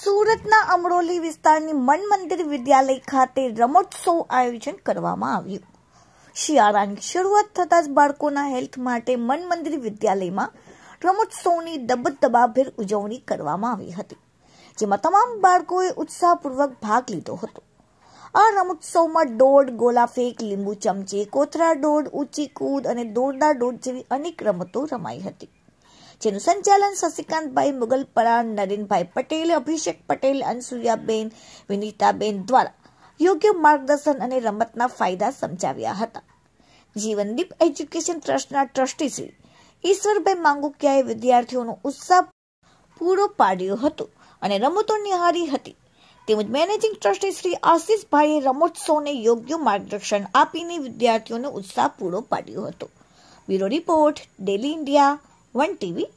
સુરતના અમરોલી વિસ્તારની મન મંદિર વિદ્યાલય ખાતે રમોત્સવ આયોજન કરવામાં આવ્યું શિયાળાની શરૂઆત થતાં જ બાળકોના હેલ્થ માટે મન મંદિર વિદ્યાલયમાં રમોત્સવની દબદબાભેર ઉજવણી કરવામાં આવી હતી જેમાં તમામ બાળકોએ ઉત્સાહપૂર્વક ભાગ લીધો હતો આ રમોત્સવમાં દોઢ ગોલા લીંબુ ચમચી કોથરા દોડ ઊંચી કૂદ અને દોરડા દોડ જેવી અનેક રમતો રમાઈ હતી જેનું સંચાલન શશિકાંતભાઈ મુગલપરા નરેનભાઈ પટેલ અભિષેક પટેલ અનસુયાબેન વિનીતાબેન દ્વારા યોગ્ય માર્ગદર્શન અને રમતના ફાયદા સમજાવ્યા હતા જીવનદીપ એજ્યુકેશન ટ્રસ્ટના ટ્રસ્ટી શ્રી ઈશ્વરભાઈ માંગુકિયાએ વિદ્યાર્થીઓનો ઉત્સાહ પૂરો પાડ્યો હતો અને રમતો નિહારી હતી તેમજ મેનેજિંગ ટ્રસ્ટી શ્રી આશિષભાઈએ રમોત્સવને યોગ્ય માર્ગદર્શન આપીને વિદ્યાર્થીઓનો ઉત્સાહ પૂરો પાડ્યો હતો bureau report daily India one TV